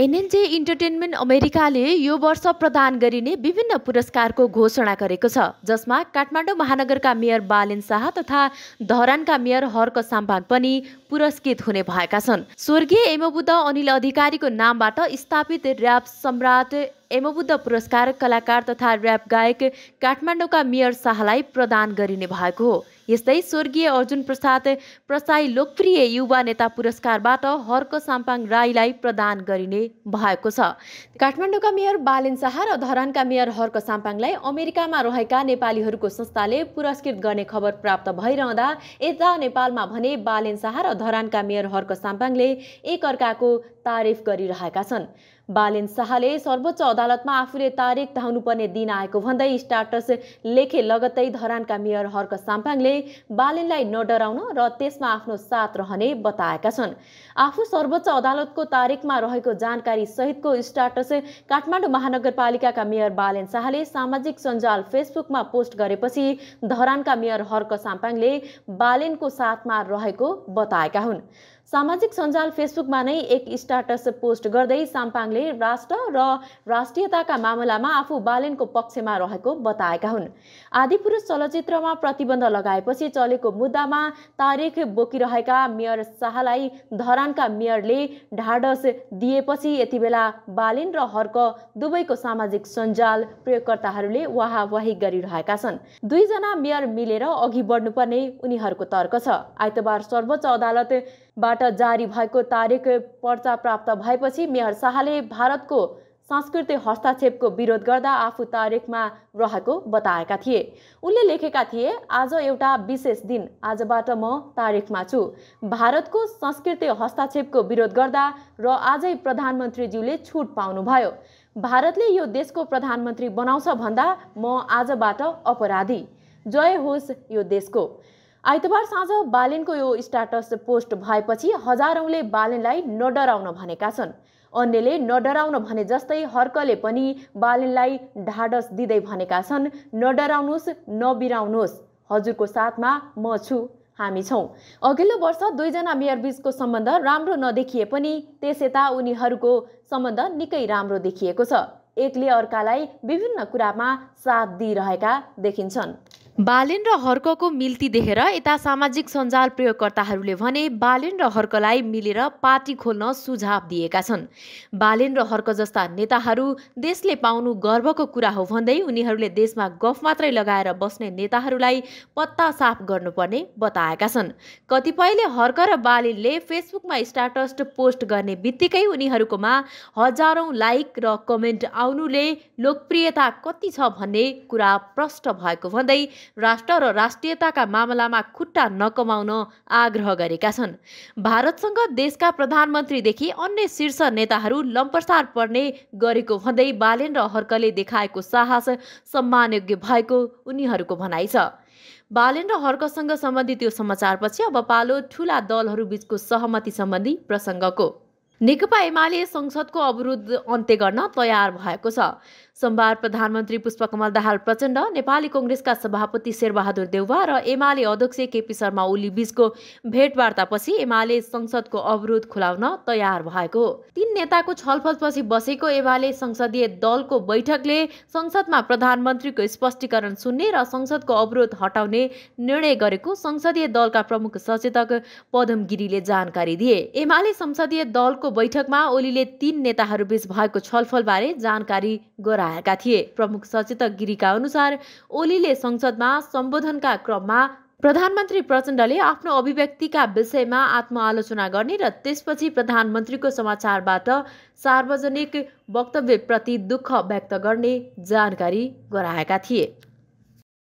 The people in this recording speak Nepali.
एनएनजे इन्टरटेनमेन्ट अमेरिकाले यो वर्ष प्रदान गरिने विभिन्न पुरस्कारको घोषणा गरेको छ जसमा काठमाडौँ महानगरका मेयर बालेन शाह तथा धरानका मेयर हर्क साम्पाङ पनि पुरस्कृत हुने भएका छन् स्वर्गीय एमबुद्ध अनिल अधिकारीको नामबाट स्थापित ऱ्याप सम्राट एमबुद्ध पुरस्कार कलाकार तथा ऱ्याप गायक काठमाडौँका मेयर शाहलाई प्रदान गरिने भएको हो यस्तै स्वर्गीय अर्जुन प्रसाद प्रसाई लोकप्रिय युवा नेता पुरस्कारबाट हर्क साम्पाङ राईलाई प्रदान गरिने भएको छ काठमाडौँका मेयर बालेन शाह र धरानका मेयर हर्क साम्पाङलाई अमेरिकामा रहेका नेपालीहरूको संस्थाले पुरस्कृत गर्ने खबर प्राप्त भइरहँदा यता नेपालमा भने बालेन शाह र धरानका मेयर हर्क साम्पाङले एकअर्काको तारिफ गरिरहेका छन् बालेन शाहले सर्वोच्च अदालतमा आफूले तारिक धाउनुपर्ने दिन आएको भन्दै स्टाटस लेखे लगत्तै धरानका मेयर हर्क साम्पाङले बालेनलाई नडराउन र त्यसमा आफ्नो साथ रहने बताएका छन् आफू सर्वोच्च अदालतको तारिकमा रहेको जानकारी सहितको स्टाटस काठमाडौँ महानगरपालिकाका मेयर बालेन शाहले सामाजिक सञ्जाल फेसबुकमा पोस्ट गरेपछि धरानका मेयर हर्क साम्पाङले बालेनको साथमा रहेको बताएका हुन् सामाजिक सञ्जाल फेसबुकमा नै एक स्टाटस पोस्ट गर्दै साम्पाङले राष्ट्र र राष्ट्रियताका मामलामा आफू बालेनको पक्षमा रहेको बताएका हुन् आदिपुरुष चलचित्रमा प्रतिबन्ध लगाएपछि चलेको मुद्दामा तारिख बोकिरहेका मेयर शाहलाई धरानका मेयरले ढाडस दिएपछि यति बेला बालिन र हर्क दुवैको सामाजिक सञ्जाल प्रयोगकर्ताहरूले वाहवाही गरिरहेका छन् दुईजना मेयर मिलेर अघि बढ्नुपर्ने उनीहरूको तर्क छ आइतबार सर्वोच्च अदालत बाट जारी भएको तारिक पर्चा प्राप्त भएपछि मेयर शाहले भारतको सांस्कृतिक हस्तक्षेपको विरोध गर्दा आफू तारिकमा रहेको बताएका थिए उनले लेखेका थिए आज एउटा विशेष दिन आजबाट म तारिकमा छु भारतको संस्कृति हस्तक्षेपको विरोध गर्दा र आजै प्रधानमन्त्रीज्यूले छुट पाउनुभयो भारतले यो देशको प्रधानमन्त्री बनाउँछ भन्दा म आजबाट अपराधी जय होस् यो देशको आइतबार साँझ बालिनको यो स्टाटस पोस्ट भएपछि हजारौँले बालिनलाई नडराउन भनेका छन् अन्यले नडराउन भने जस्तै हर्कले पनि बालिनलाई ढाडस दिँदै भनेका छन् नडराउनुहोस् नबिराउनुहोस् हजुरको साथमा म छु हामी छौँ अघिल्लो वर्ष दुईजना मेयरबीचको सम्बन्ध राम्रो नदेखिए पनि त्यस यता उनीहरूको सम्बन्ध निकै राम्रो देखिएको छ एकले अर्कालाई विभिन्न कुरामा साथ दिइरहेका देखिन्छन् बालेन र हर्कको मिल्ती देखेर यता सामाजिक सञ्जाल प्रयोगकर्ताहरूले भने बालेन र हर्कलाई मिलेर पार्टी खोल्न सुझाव दिएका छन् बालेन र हर्क जस्ता नेताहरू देशले पाउनु गर्वको कुरा हो भन्दै उनीहरूले देशमा गफ मात्रै लगाएर बस्ने नेताहरूलाई पत्ता साफ गर्नुपर्ने बताएका छन् कतिपयले हर्क र बालेनले फेसबुकमा स्ट्याटस पोस्ट गर्ने बित्तिकै उनीहरूकोमा हजारौँ लाइक र कमेन्ट आउनुले लोकप्रियता कति छ भन्ने कुरा प्रष्ट भएको भन्दै राष्ट्र र राष्ट्रियताका मामलामा खुट्टा नकमाउन आग्रह गरेका छन् भारतसँग देशका प्रधानमन्त्रीदेखि अन्य शीर्ष नेताहरू लम्पसार पर्ने गरेको भन्दै बालेन र हर्कले देखाएको साहस सम्मानयोग्य भएको उनीहरूको भनाइ छ बालेन र हर्कसँग सम्बन्धित यो समाचारपछि अब पालो ठुला दलहरू बीचको सहमति सम्बन्धी प्रसङ्गको नेकपा एमाले संसदको अवरोध अन्त्य गर्न तयार भएको छ सोमबार प्रधानमन्त्री पुष्पकमल दाहाल प्रचण्ड नेपाली कङ्ग्रेसका सभापति शेरबहादुर देउवा र एमाले अध्यक्ष केपी शर्मा ओली बीचको भेटवार्तापछि एमाले संसदको अवरोध खुलाउन तयार भएको तीन नेताको छलफलपछि बसेको एमाले संसदीय दलको बैठकले संसदमा प्रधानमन्त्रीको स्पष्टीकरण सुन्ने र संसदको अवरोध हटाउने निर्णय गरेको संसदीय दलका प्रमुख सचेतक पदम गिरीले जानकारी दिए एमाले संसदीय दलको बैठकमा ओलीले तीन नेताहरूबीच भएको छलफलबारे जानकारी गराएका थिए प्रमुख सचेतक गिरीका अनुसार ओलीले संसदमा सम्बोधनका क्रममा प्रधानमन्त्री प्रचण्डले आफ्नो अभिव्यक्तिका विषयमा आत्मआलोचना गर्ने र त्यसपछि प्रधानमन्त्रीको समाचारबाट सार्वजनिक वक्तव्यप्रति दुःख व्यक्त गर्ने जानकारी गराएका थिए